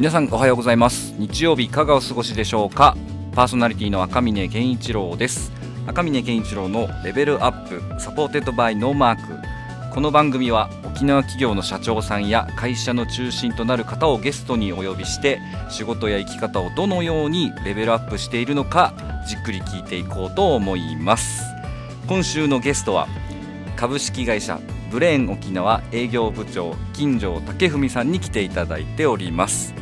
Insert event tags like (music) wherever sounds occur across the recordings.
皆さんおはようございます日曜日いかがお過ごしでしょうかパーソナリティの赤嶺健一郎です赤嶺健一郎のレベルアップサポーテッドバイノーマークこの番組は沖縄企業の社長さんや会社の中心となる方をゲストにお呼びして仕事や生き方をどのようにレベルアップしているのかじっくり聞いていこうと思います今週のゲストは株式会社ブレーン沖縄営業部長金城武文さんに来ていただいております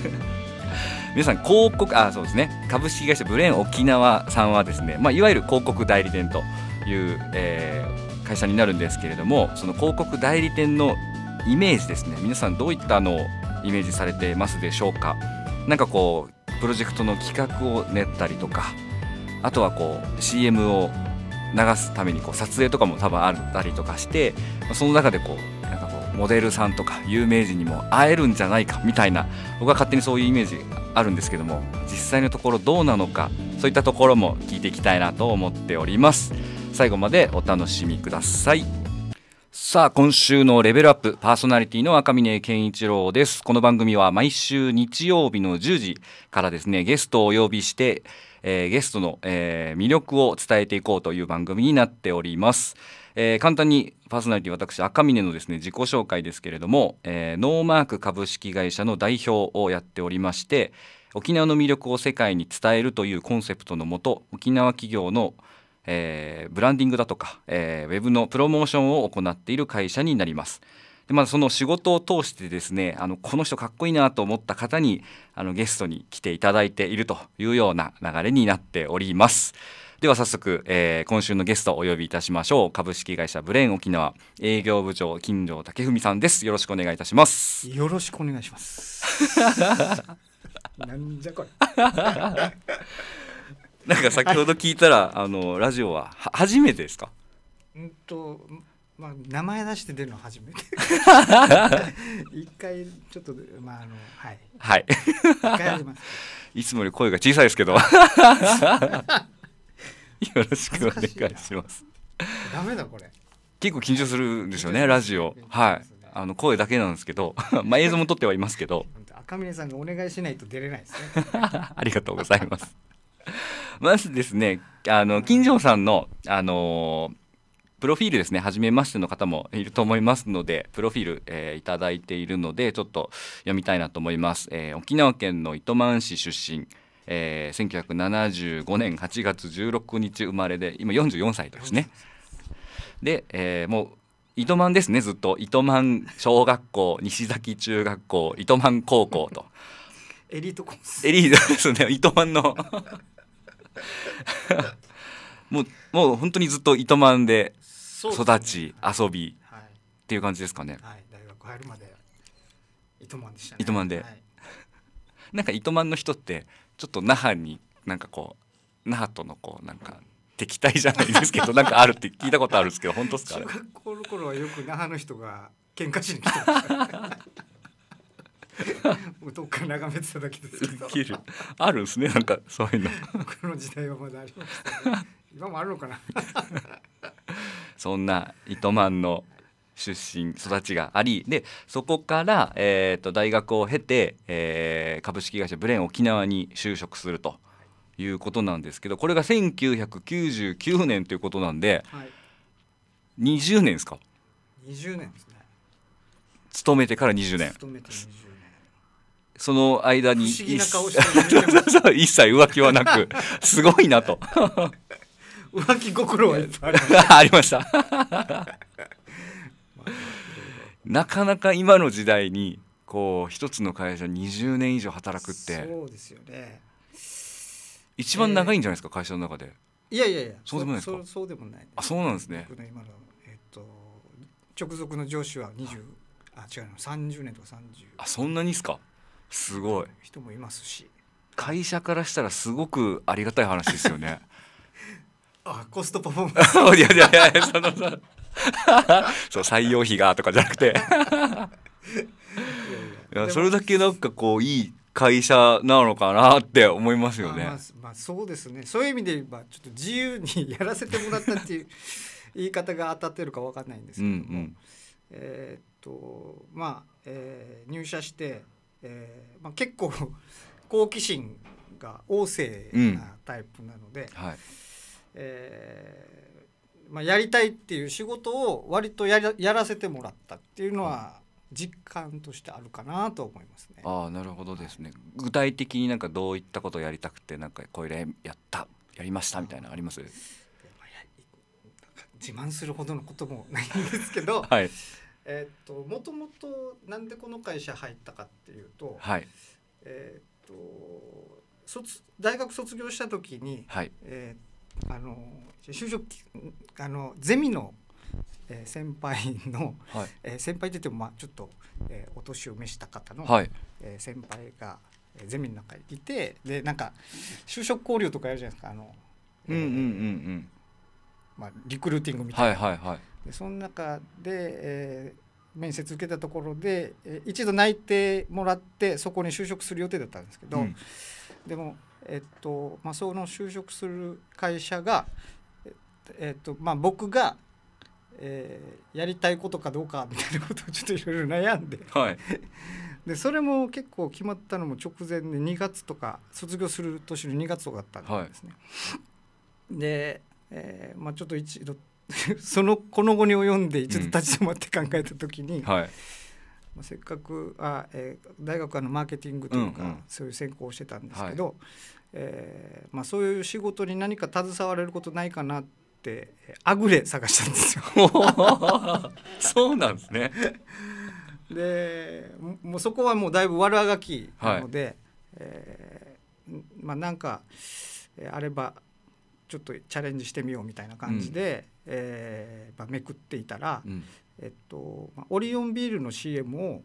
(laughs) 皆さん広告あそうですね株式会社ブレーン沖縄さんはですね、まあ、いわゆる広告代理店という、えー、会社になるんですけれどもその広告代理店のイメージですね皆さんどういったのをイメージされてますでしょうかなんかこうプロジェクトの企画を練ったりとかあとはこう CM を流すためにこう撮影とかも多分あったりとかしてその中でこうなんかこうモデルさんとか有名人にも会えるんじゃないかみたいな僕は勝手にそういうイメージあるんですけども実際のところどうなのかそういったところも聞いていきたいなと思っております最後までお楽しみくださいさあ今週のレベルアップパーソナリティの赤嶺健一郎ですこの番組は毎週日曜日の10時からですねゲストをお呼びして、えー、ゲストの、えー、魅力を伝えていこうという番組になっておりますえー、簡単にパーソナリティ私赤峰のですね自己紹介ですけれども、えー、ノーマーク株式会社の代表をやっておりまして沖縄の魅力を世界に伝えるというコンセプトのもと沖縄企業のえー、ブランディングだとか、えー、ウェブのプロモーションを行っている会社になります。でまずその仕事を通してですねあのこの人かっこいいなと思った方にあのゲストに来ていただいているというような流れになっております。では早速、えー、今週のゲストをお呼びいたしましょう株式会社ブレーン沖縄営業部長金城武文さんですよろしくお願いいたしますよろしくお願いします (laughs) なんじゃこれ (laughs) なんか先ほど聞いたら、あのラジオはは初めてですかうんとまあ、名前出して出るの初めて (laughs) 一回ちょっとまああのはいはい一回始ますいつもより声が小さいですけどよろしくお願いします。ダメだこれ。結構緊張するんですよねラジオ。はい。あの声だけなんですけど、(laughs) まあ映像も撮ってはいますけど。赤嶺さんがお願いしないと出れないですね。(laughs) ありがとうございます。まずですね、あの金城さんのあのプロフィールですね、初めましての方もいると思いますので、プロフィール、えー、いただいているので、ちょっと読みたいなと思います。えー、沖縄県の糸満市出身。えー、1975年8月16日生まれで今44歳ですね。で、えー、もう糸満ですねずっと糸満小学校 (laughs) 西崎中学校糸満高校とエリートコースエリートですね糸満の (laughs) もうもう本当にずっと糸満で育ち、ね、遊び、はい、っていう感じですかね、はい、大学入るまで糸満でしたね糸満で、はい、(laughs) なんか糸満の人ってちょっと那覇になんかこう那覇とのこうなんか敵対じゃないですけど (laughs) なんかあるって聞いたことあるんですけど本当ですか中学校の頃はよく那覇の人が喧嘩しに来てました (laughs) もうどっか眺めてただけですけどるあるんですねなんかそういうの僕の時代はまだありましね、今もあるのかな (laughs) そんな糸満の出身育ちがありでそこから、えーと、大学を経て、えー、株式会社ブレーン沖縄に就職するということなんですけどこれが1999年ということなんで、はい、20年ですか20年ですね勤めてから20年勤めて20年その間に (laughs) 一切浮気はなく (laughs) すごいなと浮気心はいっぱいありま (laughs) したなかなか今の時代にこう一つの会社20年以上働くってそうですよね一番長いんじゃないですか、えー、会社の中でいやいやいやそうでもないですかそうでもない、あそうなんですね僕の今の、えっと直属の上司は20あ違うの30年とか30あそんなにですかすごい人もいますし会社からしたらすごくありがたい話ですよね (laughs) あコストパフォーマンス (laughs) いやいやいやそのそう採用費がとかじゃなくていやそれだけなんかこういい会社なのかなって思いますよね。まあ、まあ、そうですね。そういう意味で言えばちょっと自由にやらせてもらったっていう言い方が当たってるかわかんないんですけども、うんうん、えー、っとまあ、えー、入社して、えー、まあ結構 (laughs) 好奇心が旺盛なタイプなので、うんはい、えーまあ、やりたいっていう仕事を割とやらやらせてもらったっていうのは実感としてあるかなと思いますね。あなるほどですね、具体的になんかどういったことをやりたくてなんかこれやったやりましたみたいなあります自慢するほどのこともないんですけど、(laughs) はい、えっともともとなんでこの会社入ったかっていうと,、はいえっと卒大学卒業した時に、はい、えっとあの就職あのゼミの、えー、先輩の、はい、えー、先輩出てもまあちょっと、えー、お年を召した方の、はい、えー、先輩がゼミの中にいてでなんか就職交流とかやるじゃないですかあの、うんうんうんうん、まあ、リクルーティングみたいな、はいはいはい、でその中で、えー、面接受けたところで、え一度泣いてもらってそこに就職する予定だったんですけど、うん、でもえっとまあ、その就職する会社が、えっとまあ、僕が、えー、やりたいことかどうかみたいなことをちょっといろいろ悩んで、はい、(laughs) でそれも結構決まったのも直前で2月とか卒業する年の2月とかだったんですね。はい、で、えーまあ、ちょっと一度 (laughs) そのこの後に及んで一度立ち止まって考えた時に。うんはいまあ、せっかくあ、えー、大学はのマーケティングというか、そういう専攻をしてたんですけど、えー、まあ、そういう仕事に何か携われることないかなってあぐれ探したんですよ。(laughs) そうなんですねでもうそこはもうだいぶ悪あがきなので、はい、えー、まあなんかあればちょっとチャレンジしてみようみたいな感じで、えーまあ、めくっていたら、うん、えっとまあ、オリオンビールの CM を、はい、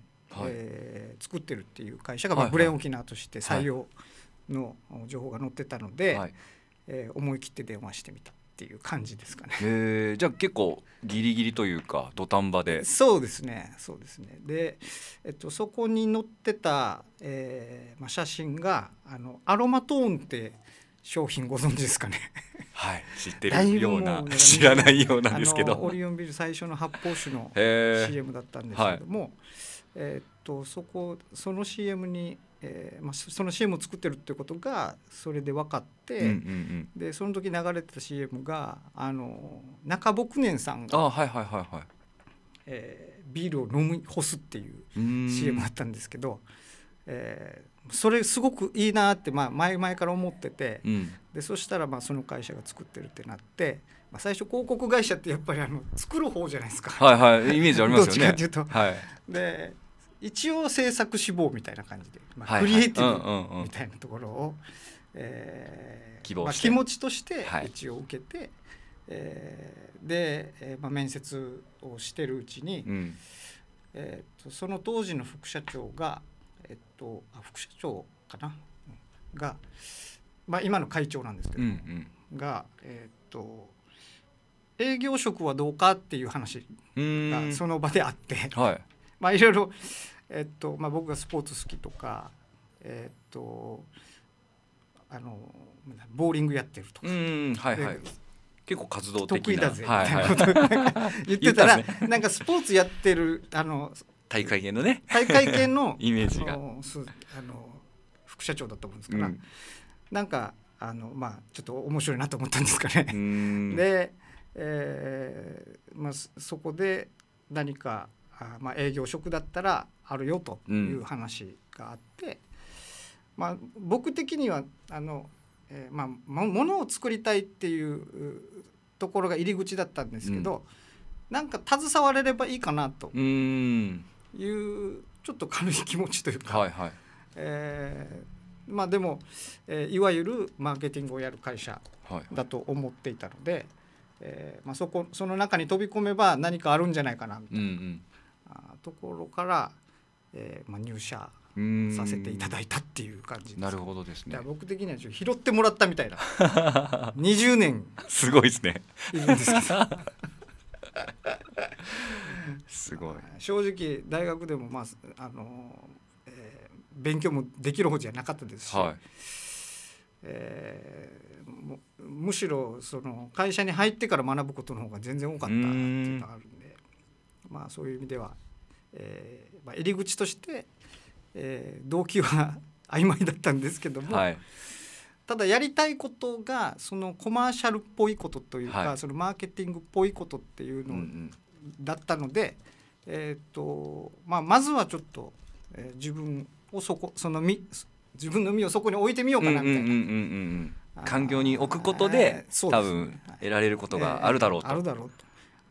えー、作ってるっていう会社が、まあ、はいはい、ブレーン沖縄として採用の情報が載ってたので、はい、えー、思い切って電話してみた。っていう感じですかね、えー、じゃあ結構ギリギリというか土壇場でそうですねそうですねで、えっと、そこに載ってた、えーまあ、写真があのアロマトーンって商品ご存知ですかねはい知ってるような、(laughs) 知らないようなんですけどオリオンビール最初の発泡酒の CM だったんですけども、はい、えっとそこその CM に、えーまあ、その CM を作ってるってことがそれで分かって、でその時流れてた CM があの中牧年さんがあはいはいはいえビールを飲み干すっていう CM だったんですけど、えー、それすごくいいなって、まあ、前々から思ってて、うん、でそしたらまあその会社が作ってるってなって、まあ、最初広告会社ってやっぱりあの作る方じゃないですか。はいはい、イメージありますよね。いうと、はい、で一応制作志望みたいな感じで、まあ、クリエイティブみたいなところを、まあ、気持ちとして一応受けて、はい、えー、で、えーまあ、面接をしてるうちに、うん、えーとその当時の副社長が「えっと、あ副社長かなが、まあ、今の会長なんですけど、うんうん、が、えっと営業職はどうかっていう話がその場であって、はい、(laughs) まあいろいろ、えっとまあ、僕がスポーツ好きとか、えっとあのボーリングやってるとか。はいはい結構活動的得意だぜ、はい言ってたら、(laughs) なんかスポーツやってるあの大会系のね大会系の (laughs) イメージがあの副社長だったもんですから、うん、なんかあのまあちょっと面白いなと思ったんですかね。(laughs) で、えーまあ、そこで何かあ、まあ、営業職だったらあるよという話があって、うん、まあ、僕的にはあの、えーまあ、ものを作りたいっていうところが入り口だったんですけど、うん、なんか携われればいいかなと。うんいうちょっと軽い気持ちというか、はいはい、えー、まあ、でも、えー、いわゆるマーケティングをやる会社だと思っていたので、はいはい、えー、まあ、そこその中に飛び込めば何かあるんじゃないかなみたいな、うんうんあ、ところから、えーまあ、入社させていただいたっていう感じなるほどですね僕的には拾ってもらったみたいな20年すごいですねいるんですけど (laughs) すごい正直大学でもまああの、えー、勉強もできる方じゃなかったですし、はい、えー、むしろその会社に入ってから学ぶことの方が全然多かったっていうのがあるんでまあそういう意味では、えーまあ、入り口として、えー、動機は曖昧だったんですけども、はい、ただやりたいことがそのコマーシャルっぽいことというか、はい、そのマーケティングっぽいことっていうのを、んだったので、えーとまあ、まずはちょっと、えー、自分をそこその身自分の身をそこに置いてみようかなみたいな環境に置くことで,、えー、多分得られることがあるだろうと。えー、あるだろうと。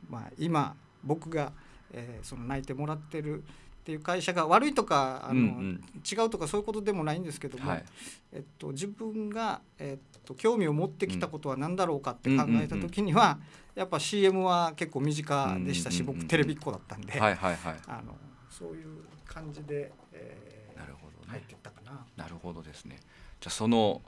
まあ、今僕が、えー、その泣いてもらってる、っていう会社が悪いとかあの、うんうん、違うとかそういうことでもないんですけども、はい、えっと、自分が、えっと、興味を持ってきたことは何だろうかって考えた時には、うんうんうんやっぱ CM は結構身近でしたし、うんうんうん、僕テレビっ子だったんで、はいはいはい、あのそういう感じで、えー、なるほど、ね、入ってったかな。なるほどですねじゃその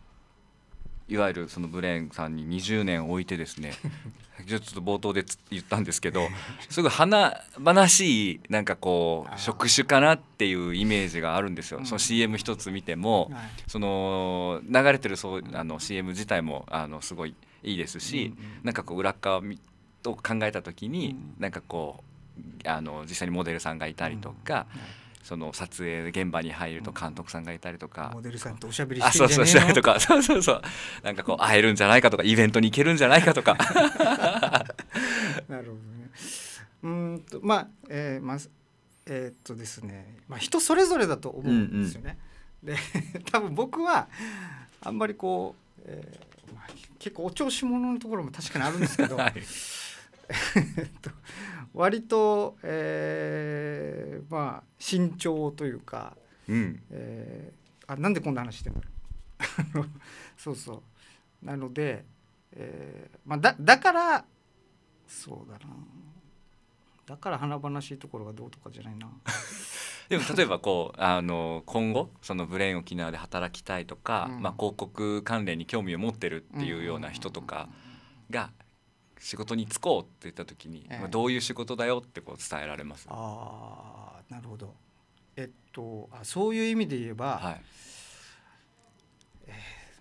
いわゆるそのブレーンさんに20年置いてですね (laughs) ちょっと冒頭で言ったんですけど (laughs) すごい華々しいなんかこう職種かなっていうイメージがあるんですよ、うん、その CM 一つ見ても、はい、その流れてるそうあの CM 自体もあのすごいいいですし、うんうん、なんかこう裏側を考えた時に、うん、なんかこうあの実際にモデルさんがいたりとか。うんうんその撮影現場に入ると監督さんがいたりとか、うん、モデルさんとおしゃべりしてるんじゃねえそうそうとか (laughs) そうそうそうなんかこう (laughs) 会えるんじゃないかとかイベントに行けるんじゃないかとか (laughs) なるほどねうんとまあえー、まずえー、っとですねまあ人それぞれだと思うんですよね、うんうん、で多分僕はあんまりこう、えーまあ、結構お調子者のところも確かにあるんですけど、はい、えっと割と、えー、まあ慎重というか、うんえー、あなんでこんな話してんだ (laughs) そうそうなので、えーまあ、だだからそうだなだから華々しいところがどうとかじゃないな (laughs) でも例えばこうあの今後そのブレイン沖縄で働きたいとか、うん、まあ、広告関連に興味を持ってるっていうような人とかが仕事に就こうって言った時に、まあ、どういう仕事だよってこう伝えられます、ね、あなるほどえっとあそういう意味で言えば、はいえ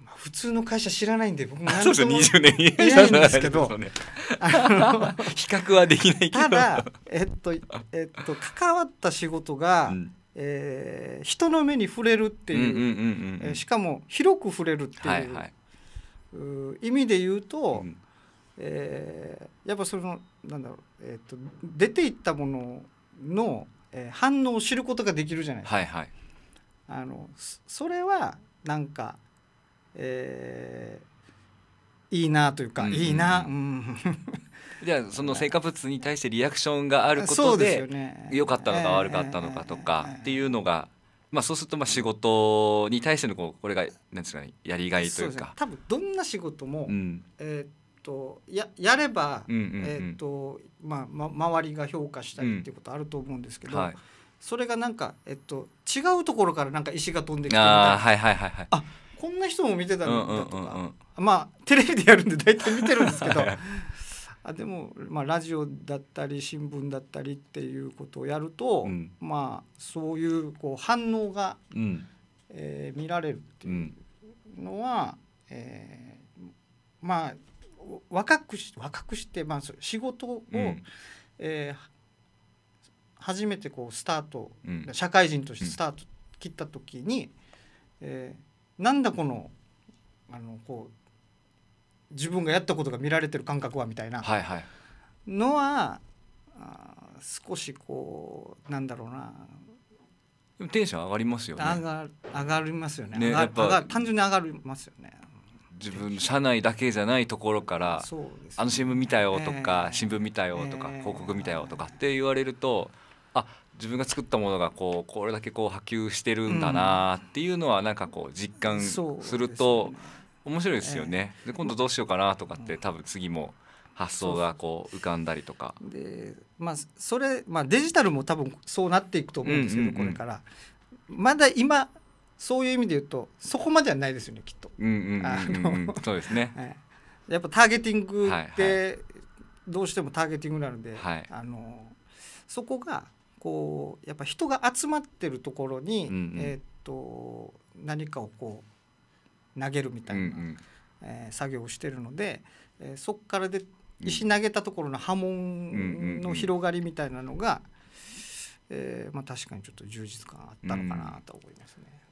ーまあ、普通の会社知らないんで僕も何とも言えないんですけどね、(laughs) あの比較はできないけどただ、えっとえっと、関わった仕事が、うんえー、人の目に触れるっていうしかも広く触れるっていう、はいはい、う意味で言うと、うんえー、やっぱそのなんだろう、えーと、出ていったものの、えー、反応を知ることができるじゃないですか。はいはい、あのそれはなんか、えー、いいなというか、うんうん、いいな、うん、じゃあその成果物に対してリアクションがあることで良、ね、よかったのか悪かったのかとかっていうのが。まあ、そうするとまあ仕事に対してのこうこれがなんですかねやりがいというか、ね、多分どんな仕事も、うん、えーとややれば、うんうんうん、えーとまあま、周りが評価したりっていうことあると思うんですけど、はい、それがなんか、えっと、違うところからなんか石が飛んできてあ、はいはいはいはい、あこんな人も見てたんだとか、うんうんうんうん、まあテレビでやるんで大体見てるんですけど (laughs) あでも、まあ、ラジオだったり新聞だったりっていうことをやると、うん、まあそういうこう反応が、うん、えー、見られるっていうのは、うん、えー、まあ若くし若くして、まあ、仕事を、うん、えー、初めてこうスタート、うん、社会人としてスタート切った時に、うん、えー、なんだこのあのこう自分がやったことが見られてる感覚はみたいなのは、はいはい、少しこうなんだろうなテンション上がりますよね上が上がりますよねねやっぱ単純に上がりますよね自分社内だけじゃないところから、ね、あの新聞見たよとか、えー、新聞見たよとか、えー、広告見たよとかって言われるとあ自分が作ったものがこうこれだけこう波及してるんだなっていうのはなんかこう実感すると面白いですよね。で今度どうしようかなとかって多分次も発想がこう浮かんだりとか。でまあそれ、まあ、デジタルも多分そうなっていくと思うんですけど、これから。まだ今そういう意味で言うとそこまではないですよねきっと。そうですね、(laughs) はい、やっぱターゲティングってどうしてもターゲティングなので、はいあのそこがこうやっぱ人が集まってるところに、えっと何かをこう投げるみたいな、え作業をしてるので、えー、そこからで石投げたところの波紋の広がりみたいなのが、えまあ、確かにちょっと充実感あったのかなと思いますね。うん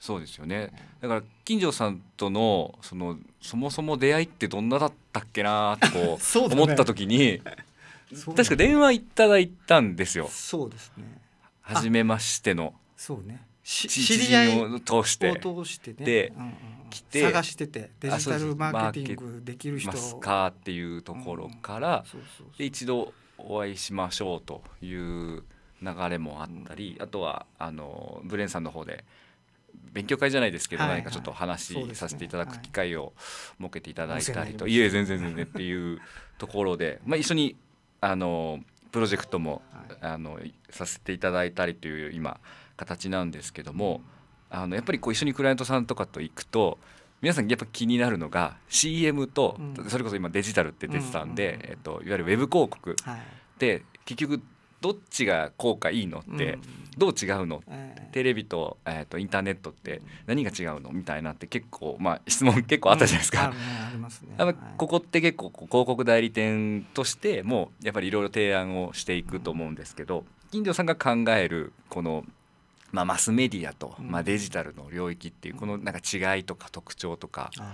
そうですよねだから金城さんとのそのそもそも出会いってどんなだったっけなとこう (laughs) 思った時に、確か電話いただいたんですよそうですねめましてのそうね知り合いを通して通して、ね、で、うんうん、来て探しててデジタルマーケティングできる人ますかっていうところから、で一度お会いしましょうという流れもあったり、うん、あとはあのブレンさんの方で勉強会じゃないですけど、何かちょっと話させていただく機会を設けていただいたりと、いえ全然全然っていうところで、(laughs) まあ、一緒にあのプロジェクトも、あのさせていただいたりという今形なんですけどもあのやっぱりこう一緒にクライアントさんとかと行くと皆さんやっぱ気になるのが CM と、それこそ今デジタルって出てたんで、えっと、いわゆるウェブ広告で結局どっちが効果いいのって、どう違うの、テレビと,、えーと、インターネットって何が違うのみたいなって結構、まあ、質問結構あったじゃないですか。ここって結構広告代理店としてもうやっぱりいろいろ提案をしていくと思うんですけど、うん、金城さんが考えるこの、まあ、マスメディアと、まあ、デジタルの領域っていうこのなんか違いとか特徴とか、うん、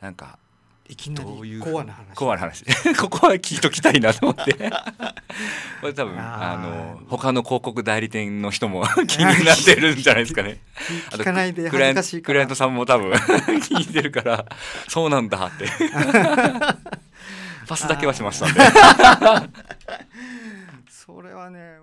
なんかいきなりコアな話コアな話 (laughs) ここは聞いときたいなと思って (laughs) これ多分あの他の広告代理店の人も (laughs) 気になってるんじゃないですかね聞かないで恥ずクライアントさんも多分聞いてるからそうなんだってパスだけはしましたんでそれはね